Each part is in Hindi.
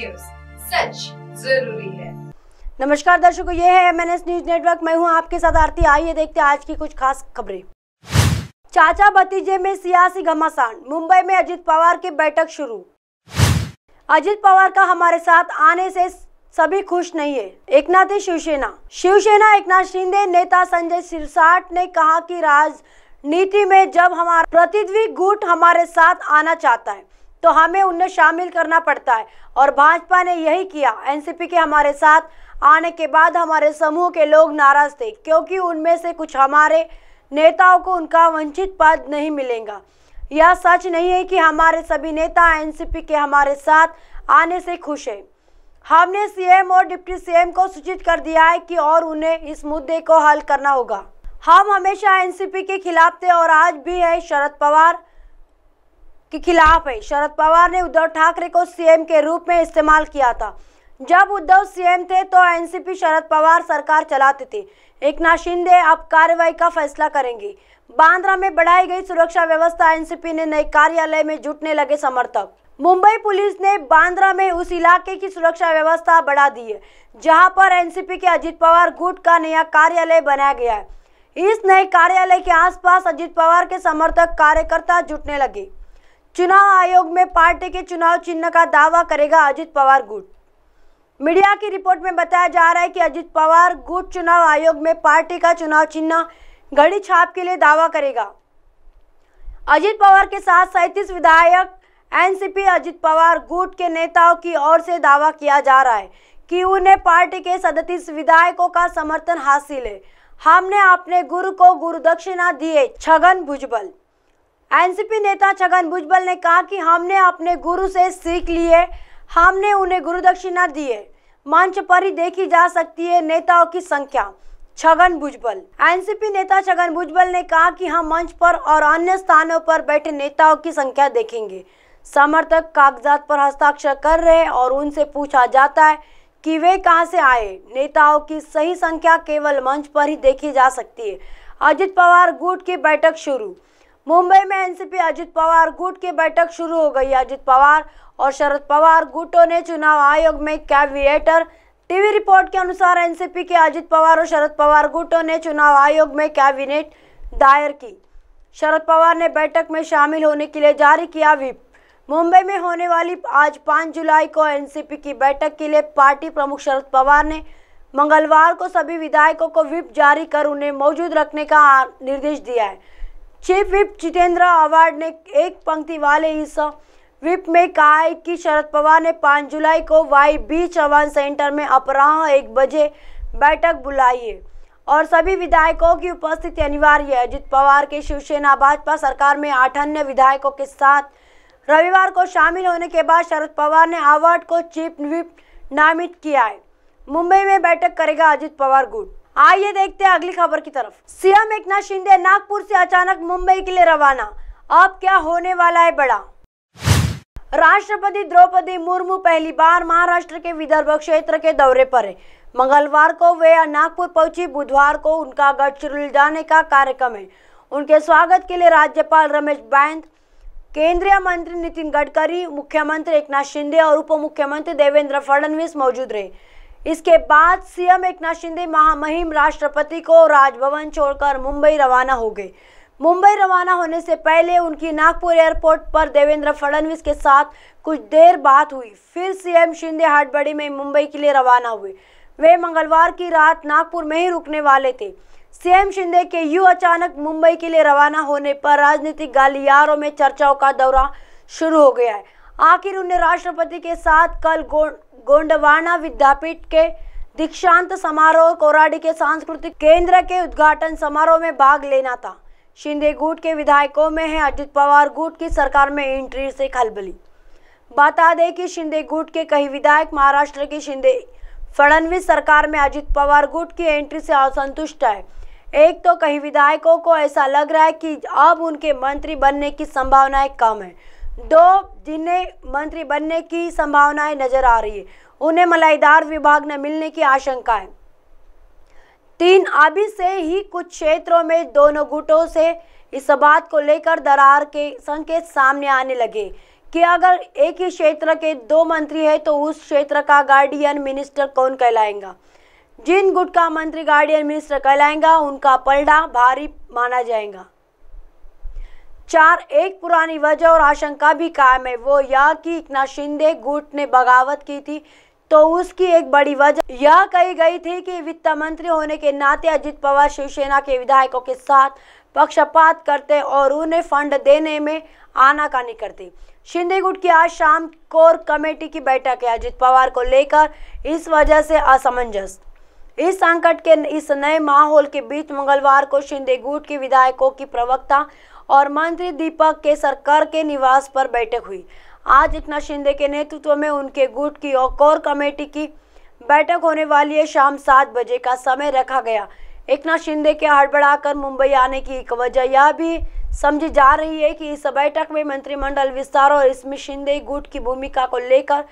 है नमस्कार दर्शकों ये है एस न्यूज नेटवर्क मैं हूँ आपके साथ आरती आइए देखते हैं आज की कुछ खास खबरें चाचा भतीजे में सियासी घमासान मुंबई में अजित पवार की बैठक शुरू अजित पवार का हमारे साथ आने से सभी खुश नहीं है एक एकनाथ शिवसेना शिवसेना एक नाथ शिंदे नेता संजय सिरसाट ने कहा कि राजनीति में जब हमारा प्रतिद्वी गुट हमारे साथ आना चाहता है तो हमें उन्हें शामिल करना पड़ता है और भाजपा ने यही किया एनसीपी के हमारे साथ आने के बाद हमारे समूह के लोग नाराज थे क्योंकि उनमें से कुछ हमारे नेताओं को उनका वंचित पद नहीं मिलेगा यह सच नहीं है कि हमारे सभी नेता एनसीपी के हमारे साथ आने से खुश है हमने सीएम और डिप्टी सीएम को सूचित कर दिया है कि और उन्हें इस मुद्दे को हल करना होगा हम हमेशा एनसीपी के खिलाफ थे और आज भी है शरद पवार के खिलाफ है शरद पवार ने उद्धव ठाकरे को सीएम के रूप में इस्तेमाल किया था जब उद्धव सीएम थे तो एनसीपी शरद पवार सरकार चलाते थे एक नाथ शिंदे अब कार्रवाई का फैसला करेंगे बांद्रा में बढ़ाई गई सुरक्षा व्यवस्था एनसीपी ने नए कार्यालय में जुटने लगे समर्थक मुंबई पुलिस ने बांद्रा में उस इलाके की सुरक्षा व्यवस्था बढ़ा दी है जहां पर एनसीपी के अजीत पवार गुट का नया कार्यालय बनाया गया है इस नए कार्यालय के आसपास अजीत पवार के समर्थक कार्यकर्ता जुटने लगे चुनाव आयोग में पार्टी के चुनाव चिन्ह का दावा करेगा अजित पवार गुट मीडिया की रिपोर्ट में बताया जा रहा है कि अजित पवार गुट चुनाव आयोग में पार्टी का चुनाव चिन्ह घड़ी छाप के लिए दावा करेगा अजित पवार के साथ सैतीस विधायक एनसीपी अजित पवार गुट के नेताओं की ओर से दावा किया जा रहा है कि उन्हें पार्टी के सदतीस विधायकों का समर्थन हासिल है हमने अपने गुरु को गुरु दक्षिणा दिए छगन भुजबल एनसीपी नेता छगन भुजबल ने कहा कि हमने अपने गुरु से सीख लिए हमने उन्हें गुरु दक्षिणा दी है मंच पर ही देखी जा सकती है नेताओं की संख्या छगन भुजबल एनसीपी नेता छगन भुजबल ने कहा कि हम मंच पर और अन्य स्थानों पर बैठे नेताओं की संख्या देखेंगे समर्थक कागजात पर हस्ताक्षर कर रहे और उनसे पूछा जाता है कि वे कहां से आए नेताओं की सही संख्या केवल मंच पर ही देखी जा सकती है अजित पवार गुट की बैठक शुरू मुंबई में एनसीपी अजित पवार गुट की बैठक शुरू हो गई अजित पवार और शरद पवार गुटों ने चुनाव आयोग में कैविएटर टीवी रिपोर्ट के अनुसार एनसीपी के अजित पवार और शरद पवार गुटों ने चुनाव आयोग में कैबिनेट दायर की शरद पवार ने बैठक में शामिल होने के लिए जारी किया व्हीप मुंबई में होने वाली आज 5 जुलाई को एनसीपी की बैठक के लिए पार्टी प्रमुख शरद पवार ने मंगलवार को सभी विधायकों को व्हीप जारी कर उन्हें मौजूद रखने का निर्देश दिया है चीफ विप जितेंद्र अवार्ड ने एक पंक्ति वाले इस विप में कहा है कि शरद पवार ने 5 जुलाई को वाई बी चौहान सेंटर में अपराह एक बजे बैठक बुलाई है और सभी विधायकों की उपस्थिति अनिवार्य है अजित पवार के शिवसेना भाजपा सरकार में आठ अन्य विधायकों के साथ रविवार को शामिल होने के बाद शरद पवार ने अवार्ड को चीफ विप नामित किया है मुंबई में बैठक करेगा अजित पवार गुट आइए देखते हैं अगली खबर की तरफ सीएम एक शिंदे नागपुर से अचानक मुंबई के लिए रवाना अब क्या होने वाला है बड़ा राष्ट्रपति द्रौपदी मुर्मू पहली बार महाराष्ट्र के विदर्भ क्षेत्र के दौरे पर है मंगलवार को वे नागपुर पहुंची बुधवार को उनका गढ़चिरौली जाने का कार्यक्रम है उनके स्वागत के लिए राज्यपाल रमेश बैद केंद्रीय मंत्री नितिन गडकरी मुख्यमंत्री एकनाथ शिंदे और उप मुख्यमंत्री देवेंद्र फडणवीस मौजूद रहे इसके बाद सीएम एक शिंदे महामहिम राष्ट्रपति को राजभवन छोड़कर मुंबई रवाना हो गए मुंबई रवाना होने से पहले उनकी नागपुर एयरपोर्ट पर देवेंद्र फडणवीस के साथ कुछ देर बात हुई फिर सीएम शिंदे हाटबड़ी में मुंबई के लिए रवाना हुए वे मंगलवार की रात नागपुर में ही रुकने वाले थे सीएम शिंदे के यू अचानक मुंबई के लिए रवाना होने पर राजनीतिक गालियारों में चर्चाओं का दौरा शुरू हो गया है आखिर उन्हें राष्ट्रपति के साथ कल गो, गोंडवाना विद्यापीठ के दीक्षांत समारोह कोराडी के सांस्कृतिक केंद्र के उद्घाटन समारोह में भाग लेना था शिंदे गुट के विधायकों में है अजित पवार गुट की सरकार में एंट्री से खलबली बता दें कि शिंदे गुट के कई विधायक महाराष्ट्र की शिंदे फडणवीस सरकार में अजित पवार गुट की एंट्री से असंतुष्ट है एक तो कई विधायकों को ऐसा लग रहा है कि अब उनके मंत्री बनने की संभावनाएं कम है दो जिन्हें मंत्री बनने की संभावनाएं नजर आ रही है उन्हें मलाईदार विभाग न मिलने की आशंका है तीन अभी से ही कुछ क्षेत्रों में दोनों गुटों से इस बात को लेकर दरार के संकेत सामने आने लगे कि अगर एक ही क्षेत्र के दो मंत्री है तो उस क्षेत्र का गार्डियन मिनिस्टर कौन कहलाएगा जिन गुट का मंत्री गार्डियन मिनिस्टर कहलाएगा उनका पलड़ा भारी माना जाएगा चार एक पुरानी वजह और आशंका भी कायम है वो यह कि इकना शिंदे गुट ने बगावत की थी तो उसकी एक बड़ी वजह यह कही गई थी कि वित्त मंत्री होने के नाते अजित पवार शिवसेना के विधायकों के साथ पक्षपात करते और उन्हें फंड देने में आनाकानी करती शिंदे गुट की आज शाम कोर कमेटी की बैठक है अजित पवार को लेकर इस वजह से असमंजस इस संकट के इस नए माहौल के बीच मंगलवार को शिंदे गुट के विधायकों की प्रवक्ता और मंत्री दीपक के सरकार के निवास पर बैठक हुई आज इतना शिंदे के नेतृत्व में उनके गुट की और कोर कमेटी की बैठक होने वाली है शाम सात बजे का समय रखा गया एकनाथ शिंदे के हड़बड़ाकर मुंबई आने की एक वजह यह भी समझी जा रही है कि इस बैठक में मंत्रिमंडल विस्तार और इसमें शिंदे गुट की भूमिका को लेकर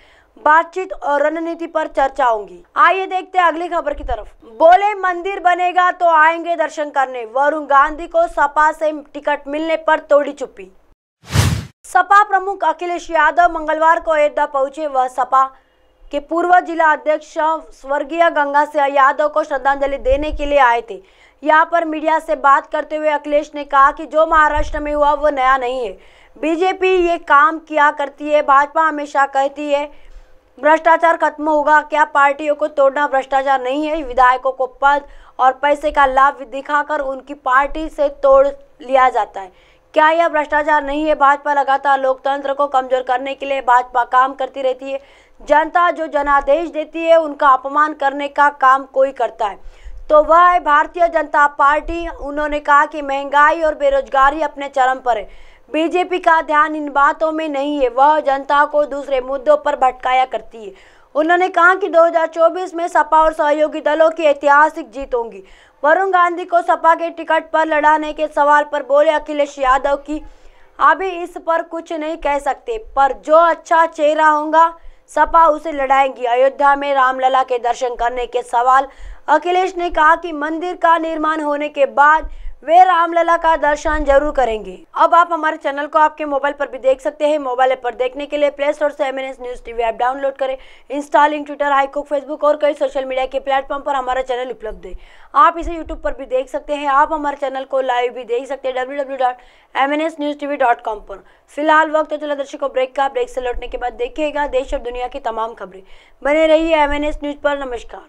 बातचीत और रणनीति पर चर्चा होगी आइए देखते हैं अगली खबर की तरफ बोले मंदिर बनेगा तो आएंगे दर्शन करने वरुण गांधी को सपा से टिकट मिलने पर तोड़ी चुप्पी सपा प्रमुख अखिलेश यादव मंगलवार को अयोध्या पहुंचे वह सपा के पूर्व जिला अध्यक्ष स्वर्गीय गंगा सिंह यादव को श्रद्धांजलि देने के लिए आए थे यहाँ पर मीडिया से बात करते हुए अखिलेश ने कहा कि जो महाराष्ट्र में हुआ वो नया नहीं है बीजेपी ये काम किया करती है भाजपा हमेशा कहती है भ्रष्टाचार खत्म होगा क्या पार्टियों को तोड़ना भ्रष्टाचार नहीं है विधायकों को पद और पैसे का लाभ दिखाकर उनकी पार्टी से तोड़ लिया जाता है क्या यह भ्रष्टाचार नहीं है भाजपा लगातार लोकतंत्र को कमजोर करने के लिए भाजपा काम करती रहती है जनता जो जनादेश देती है उनका अपमान करने का काम कोई करता है तो वह है भारतीय जनता पार्टी उन्होंने कहा कि महंगाई और बेरोजगारी अपने चरम पर है बीजेपी का ध्यान इन बातों में नहीं है वह जनता को दूसरे मुद्दों पर भटकाया करती है उन्होंने कहा कि 2024 में सपा और सहयोगी दलों की ऐतिहासिक जीत होगी वरुण गांधी को सपा के टिकट पर लड़ाने के सवाल पर बोले अखिलेश यादव की अभी इस पर कुछ नहीं कह सकते पर जो अच्छा चेहरा होगा सपा उसे लड़ाएगी अयोध्या में रामलला के दर्शन करने के सवाल अखिलेश ने कहा कि मंदिर का निर्माण होने के बाद वे रामलला का दर्शन जरूर करेंगे अब आप हमारे चैनल को आपके मोबाइल पर भी देख सकते हैं मोबाइल ऐप पर देखने के लिए प्ले स्टोर से M news TV app download करें इंस्टॉलिंग ट्विटर हाईकुक फेसबुक और कई सोशल मीडिया के प्लेटफॉर्म पर हमारा चैनल उपलब्ध है आप इसे यूट्यूब पर भी देख सकते हैं आप हमारे चैनल को लाइव भी देख सकते हैं डब्ल्यू पर फिलहाल वक्त है चला दर्शकों ब्रेक का ब्रेक से लौटने के बाद देखिएगा देश और दुनिया की तमाम खबरें बने है एम न्यूज पर नमस्कार